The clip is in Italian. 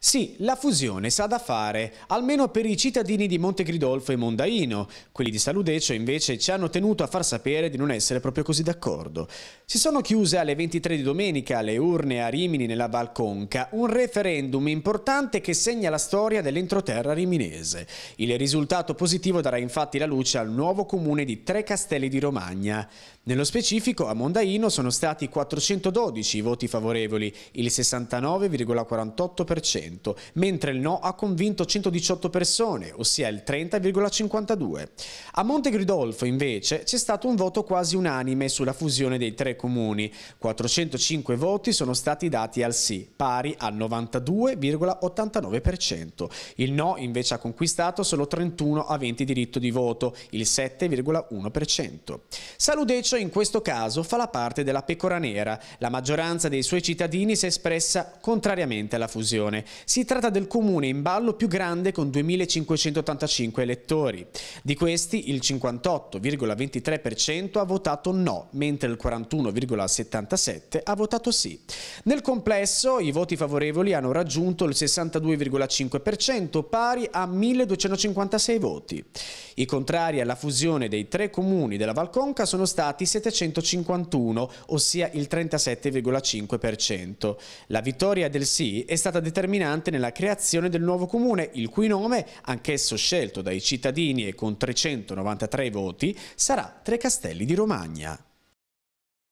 Sì, la fusione sa da fare, almeno per i cittadini di Montegridolfo e Mondaino. Quelli di Saludeccio invece ci hanno tenuto a far sapere di non essere proprio così d'accordo. Si sono chiuse alle 23 di domenica le urne a Rimini nella Balconca, un referendum importante che segna la storia dell'entroterra riminese. Il risultato positivo darà infatti la luce al nuovo comune di Tre Castelli di Romagna. Nello specifico a Mondaino sono stati 412 i voti favorevoli, il 69,48%. 100%, mentre il no ha convinto 118 persone, ossia il 30,52. A Monte Gridolfo, invece, c'è stato un voto quasi unanime sulla fusione dei tre comuni. 405 voti sono stati dati al sì, pari al 92,89%. Il no, invece, ha conquistato solo 31 aventi diritto di voto, il 7,1%. Saludeccio, in questo caso, fa la parte della pecora nera. La maggioranza dei suoi cittadini si è espressa contrariamente alla fusione. Si tratta del comune in ballo più grande con 2.585 elettori. Di questi il 58,23% ha votato no, mentre il 41,77% ha votato sì. Nel complesso i voti favorevoli hanno raggiunto il 62,5%, pari a 1.256 voti. I contrari alla fusione dei tre comuni della Valconca sono stati 751, ossia il 37,5%. La vittoria del sì è stata determinante nella creazione del nuovo comune, il cui nome, anch'esso scelto dai cittadini e con 393 voti, sarà Tre Castelli di Romagna.